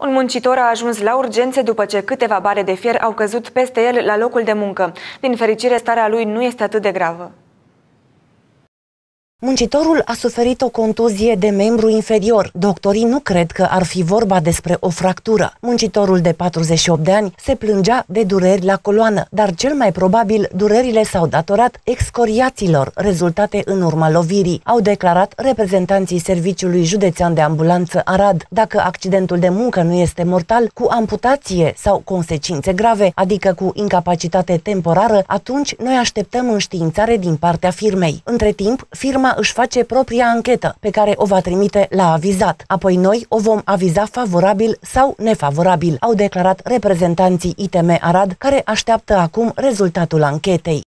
Un muncitor a ajuns la urgențe după ce câteva bare de fier au căzut peste el la locul de muncă. Din fericire, starea lui nu este atât de gravă. Muncitorul a suferit o contuzie de membru inferior. Doctorii nu cred că ar fi vorba despre o fractură. Muncitorul de 48 de ani se plângea de dureri la coloană, dar cel mai probabil durerile s-au datorat excoriaților rezultate în urma lovirii, au declarat reprezentanții Serviciului Județean de Ambulanță Arad. Dacă accidentul de muncă nu este mortal, cu amputație sau consecințe grave, adică cu incapacitate temporară, atunci noi așteptăm înștiințare din partea firmei. Între timp, firma firma își face propria anchetă pe care o va trimite la avizat. Apoi noi o vom aviza favorabil sau nefavorabil, au declarat reprezentanții ITM Arad, care așteaptă acum rezultatul anchetei.